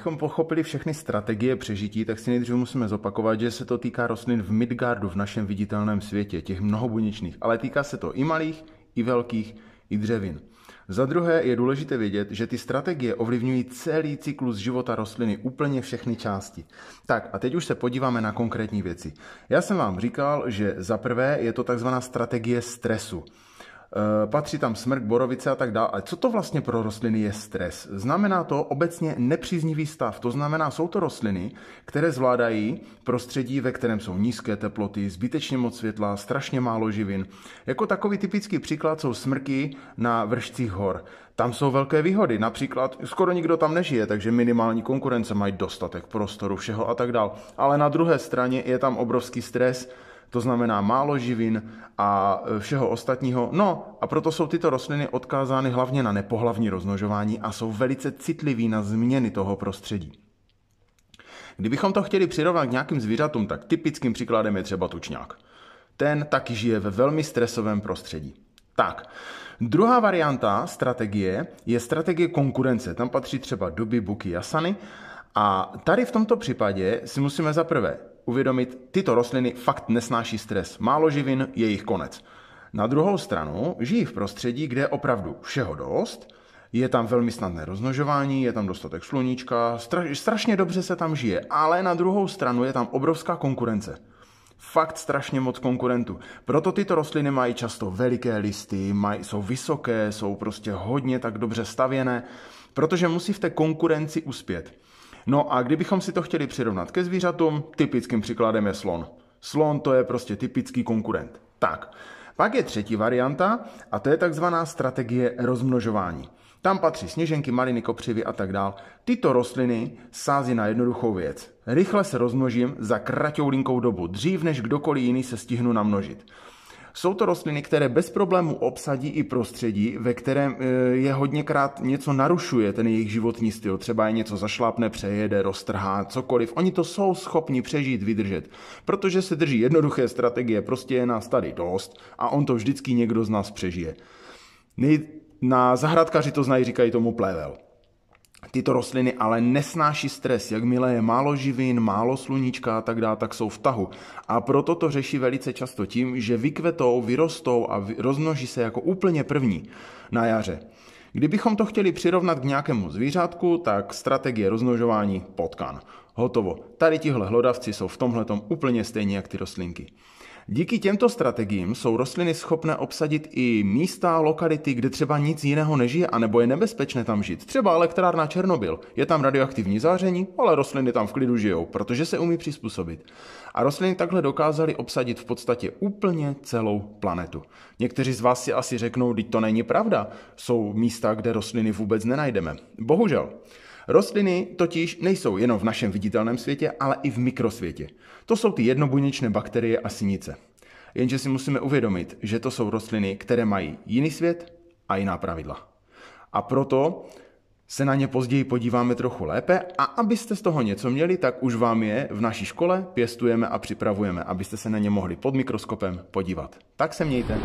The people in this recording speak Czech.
Abychom pochopili všechny strategie přežití, tak si nejdřív musíme zopakovat, že se to týká rostlin v Midgardu, v našem viditelném světě, těch mnohobuněčných, ale týká se to i malých, i velkých, i dřevin. Za druhé je důležité vědět, že ty strategie ovlivňují celý cyklus života rostliny, úplně všechny části. Tak a teď už se podíváme na konkrétní věci. Já jsem vám říkal, že za prvé je to takzvaná strategie stresu. Eh, patří tam smrk, borovice a tak dále. Ale co to vlastně pro rostliny je stres? Znamená to obecně nepříznivý stav. To znamená, jsou to rostliny, které zvládají prostředí, ve kterém jsou nízké teploty, zbytečně moc světla, strašně málo živin. Jako takový typický příklad jsou smrky na vršcích hor. Tam jsou velké výhody, například skoro nikdo tam nežije, takže minimální konkurence mají dostatek prostoru, všeho a tak dále. Ale na druhé straně je tam obrovský stres, to znamená málo živin a e, všeho ostatního. No a proto jsou tyto rostliny odkázány hlavně na nepohlavní roznožování a jsou velice citliví na změny toho prostředí. Kdybychom to chtěli přirovnat k nějakým zvířatům, tak typickým příkladem je třeba tučňák. Ten taky žije ve velmi stresovém prostředí. Tak, druhá varianta strategie je strategie konkurence. Tam patří třeba doby, buky, jasany. A tady v tomto případě si musíme zaprvé uvědomit, tyto rostliny fakt nesnáší stres. Málo živin je jejich konec. Na druhou stranu žijí v prostředí, kde je opravdu všeho dost, je tam velmi snadné roznožování, je tam dostatek sluníčka, strašně dobře se tam žije, ale na druhou stranu je tam obrovská konkurence. Fakt strašně moc konkurentů. Proto tyto rostliny mají často veliké listy, mají, jsou vysoké, jsou prostě hodně tak dobře stavěné, protože musí v té konkurenci uspět. No a kdybychom si to chtěli přirovnat ke zvířatům, typickým příkladem je slon. Slon to je prostě typický konkurent. Tak, pak je třetí varianta a to je takzvaná strategie rozmnožování. Tam patří sněženky, maliny, kopřivy a tak dál. Tyto rostliny sází na jednoduchou věc. Rychle se rozmnožím za linkou dobu, dřív než kdokoliv jiný se stihnu namnožit. Jsou to rostliny, které bez problému obsadí i prostředí, ve kterém eh, je hodněkrát něco narušuje, ten jejich životní styl. Třeba je něco zašlápne, přejede, roztrhá, cokoliv. Oni to jsou schopni přežít, vydržet, protože se drží jednoduché strategie, prostě je nás tady dost a on to vždycky někdo z nás přežije. Nej, na zahradkaři to znají, říkají tomu plevel. Tyto rostliny ale nesnáší stres, jakmile je málo živin, málo sluníčka a tak dále, tak jsou v tahu. A proto to řeší velice často tím, že vykvetou, vyrostou a roznoží se jako úplně první na jaře. Kdybychom to chtěli přirovnat k nějakému zvířátku, tak strategie roznožování potkan. Hotovo. Tady tihle hlodavci jsou v tomhle úplně stejně jak ty rostlinky. Díky těmto strategiím jsou rostliny schopné obsadit i místa, lokality, kde třeba nic jiného nežije, anebo je nebezpečné tam žít. Třeba elektrárna Černobyl. Je tam radioaktivní záření, ale rostliny tam v klidu žijou, protože se umí přizpůsobit. A rostliny takhle dokázaly obsadit v podstatě úplně celou planetu. Někteří z vás si asi řeknou, teď to není pravda. Jsou místa, kde rostliny vůbec nenajdeme. Bohužel. Rostliny totiž nejsou jenom v našem viditelném světě, ale i v mikrosvětě. To jsou ty jednobuněčné bakterie a sinice. Jenže si musíme uvědomit, že to jsou rostliny, které mají jiný svět a jiná pravidla. A proto se na ně později podíváme trochu lépe a abyste z toho něco měli, tak už vám je v naší škole pěstujeme a připravujeme, abyste se na ně mohli pod mikroskopem podívat. Tak se mějte.